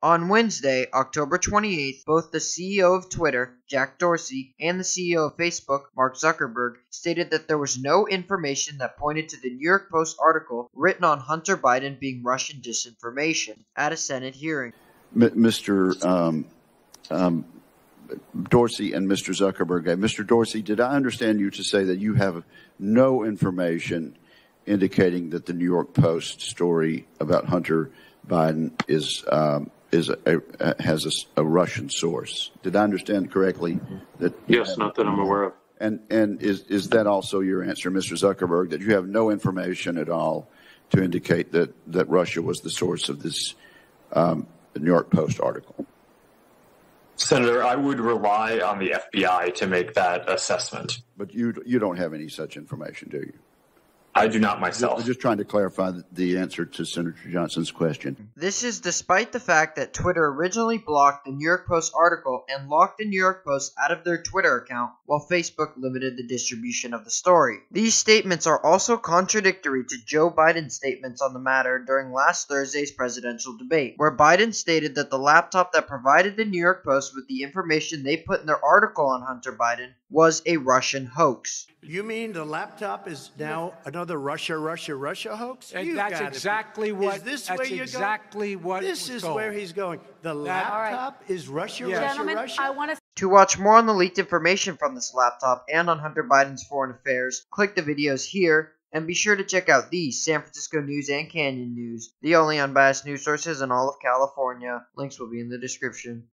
On Wednesday, October 28th, both the CEO of Twitter, Jack Dorsey, and the CEO of Facebook, Mark Zuckerberg, stated that there was no information that pointed to the New York Post article written on Hunter Biden being Russian disinformation at a Senate hearing. M- Mr. Um, um, Dorsey and Mr. Zuckerberg, uh, Mr. Dorsey, did I understand you to say that you have no information indicating that the New York Post story about Hunter Biden is? Um, is a, a has a, a, Russian source. Did I understand correctly? That yes, not that I'm aware of. And and is is that also your answer, Mr. Zuckerberg? That you have no information at all to indicate that that Russia was the source of this um, New York Post article. Senator, I would rely on the FBI to make that assessment. But you you don't have any such information, do you? I do not myself. I'm just trying to clarify the answer to Senator Johnson's question. This is despite the fact that Twitter originally blocked the New York Post article and locked the New York Post out of their Twitter account, while Facebook limited the distribution of the story. These statements are also contradictory to Joe Biden's statements on the matter during last Thursday's presidential debate, where Biden stated that the laptop that provided the New York Post with the information they put in their article on Hunter Biden was a Russian hoax. You mean the laptop is now another Russia, Russia, Russia hoax? that's exactly be. what. Is this that's where you're exactly going? what. This is going. where he's going. The laptop right. is Russia, Russia, Gentlemen, Russia. I want to. To watch more on the leaked information from this laptop and on Hunter Biden's foreign affairs, click the videos here and be sure to check out these San Francisco News and Canyon News, the only unbiased news sources in all of California. Links will be in the description.